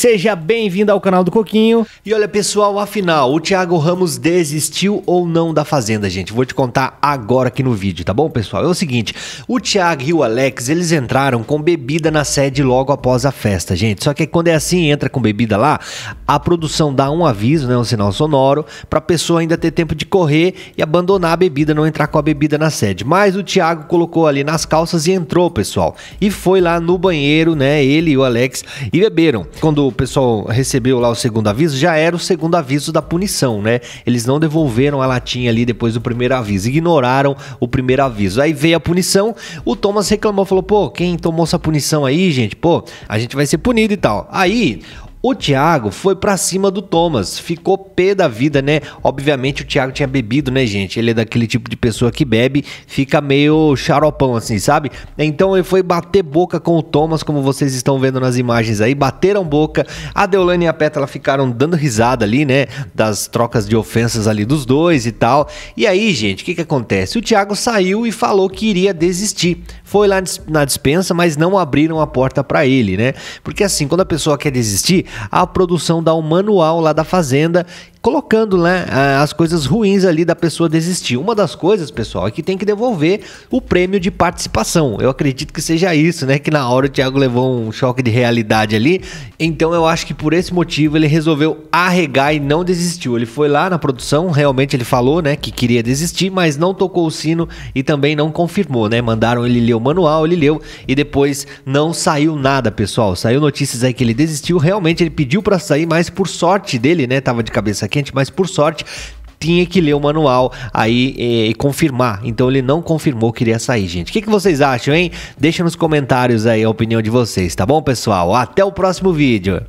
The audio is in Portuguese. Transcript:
seja bem-vindo ao canal do Coquinho. E olha, pessoal, afinal, o Thiago Ramos desistiu ou não da Fazenda, gente? Vou te contar agora aqui no vídeo, tá bom, pessoal? É o seguinte, o Thiago e o Alex, eles entraram com bebida na sede logo após a festa, gente. Só que quando é assim, entra com bebida lá, a produção dá um aviso, né, um sinal sonoro, pra pessoa ainda ter tempo de correr e abandonar a bebida, não entrar com a bebida na sede. Mas o Thiago colocou ali nas calças e entrou, pessoal. E foi lá no banheiro, né, ele e o Alex, e beberam. Quando o pessoal recebeu lá o segundo aviso, já era o segundo aviso da punição, né? Eles não devolveram a latinha ali depois do primeiro aviso, ignoraram o primeiro aviso. Aí veio a punição, o Thomas reclamou, falou: pô, quem tomou essa punição aí, gente? Pô, a gente vai ser punido e tal. Aí o Thiago foi para cima do Thomas, ficou pé da vida, né? Obviamente o Thiago tinha bebido, né, gente? Ele é daquele tipo de pessoa que bebe, fica meio xaropão assim, sabe? Então ele foi bater boca com o Thomas, como vocês estão vendo nas imagens aí, bateram boca. A Deolane e a Petra ficaram dando risada ali, né, das trocas de ofensas ali dos dois e tal. E aí, gente, o que que acontece? O Thiago saiu e falou que iria desistir. Foi lá na dispensa, mas não abriram a porta para ele, né? Porque assim, quando a pessoa quer desistir, a produção dá um manual lá da fazenda colocando né, as coisas ruins ali da pessoa desistir. Uma das coisas, pessoal, é que tem que devolver o prêmio de participação. Eu acredito que seja isso, né? Que na hora o Thiago levou um choque de realidade ali. Então eu acho que por esse motivo ele resolveu arregar e não desistiu. Ele foi lá na produção, realmente ele falou, né, que queria desistir, mas não tocou o sino e também não confirmou, né? Mandaram ele ler o manual, ele leu e depois não saiu nada, pessoal. Saiu notícias aí que ele desistiu. Realmente ele pediu para sair, mas por sorte dele, né, tava de cabeça quente, mas por sorte tinha que ler o manual aí e, eh, e, confirmar. Então ele não confirmou que iria sair, gente. O que, que vocês acham, hein? Deixa nos comentários aí a opinião de vocês, tá bom, pessoal? Até o próximo vídeo.